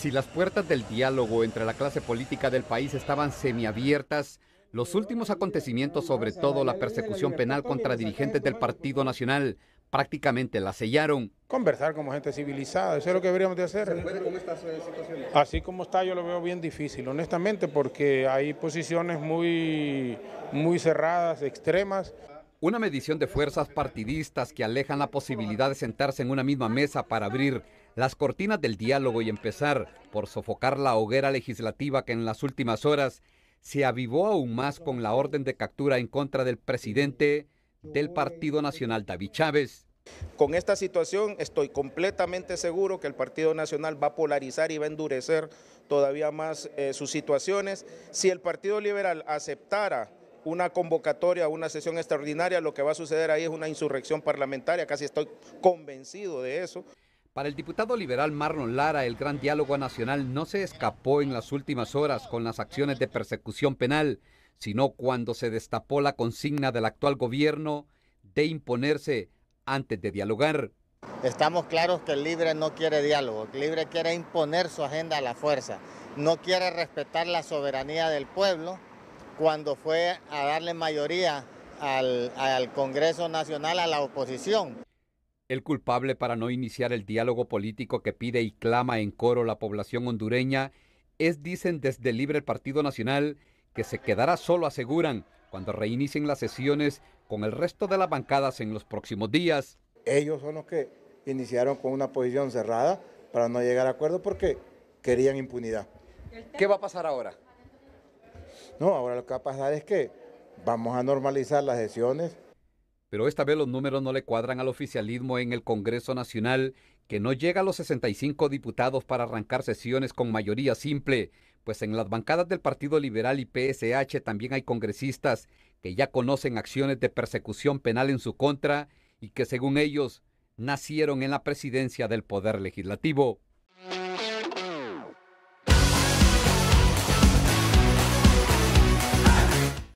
Si las puertas del diálogo entre la clase política del país estaban semiabiertas, los últimos acontecimientos, sobre todo la persecución penal contra dirigentes del Partido Nacional, prácticamente la sellaron. Conversar como gente civilizada, eso es lo que deberíamos de hacer. Eh, Así como está, yo lo veo bien difícil, honestamente, porque hay posiciones muy, muy cerradas, extremas. Una medición de fuerzas partidistas que alejan la posibilidad de sentarse en una misma mesa para abrir las cortinas del diálogo y empezar por sofocar la hoguera legislativa que en las últimas horas se avivó aún más con la orden de captura en contra del presidente del Partido Nacional, David Chávez. Con esta situación estoy completamente seguro que el Partido Nacional va a polarizar y va a endurecer todavía más eh, sus situaciones. Si el Partido Liberal aceptara una convocatoria, una sesión extraordinaria, lo que va a suceder ahí es una insurrección parlamentaria, casi estoy convencido de eso. Para el diputado liberal Marlon Lara, el gran diálogo nacional no se escapó en las últimas horas con las acciones de persecución penal, sino cuando se destapó la consigna del actual gobierno de imponerse antes de dialogar. Estamos claros que el libre no quiere diálogo, el libre quiere imponer su agenda a la fuerza, no quiere respetar la soberanía del pueblo cuando fue a darle mayoría al, Congreso Nacional a la oposición el culpable para no iniciar el diálogo político que pide y clama en coro la población hondureña es, dicen desde Libre el Partido Nacional, que se quedará solo, aseguran, cuando reinicien las sesiones con el resto de las bancadas en los próximos días. Ellos son los que iniciaron con una posición cerrada para no llegar a acuerdo porque querían impunidad. ¿Qué va a pasar ahora? No, ahora lo que va a pasar es que vamos a normalizar las sesiones, pero esta vez los números no le cuadran al oficialismo en el Congreso Nacional, que no llega a los 65 diputados para arrancar sesiones con mayoría simple, pues en las bancadas del Partido Liberal y PSH también hay congresistas que ya conocen acciones de persecución penal en su contra y que según ellos nacieron en la presidencia del Poder Legislativo.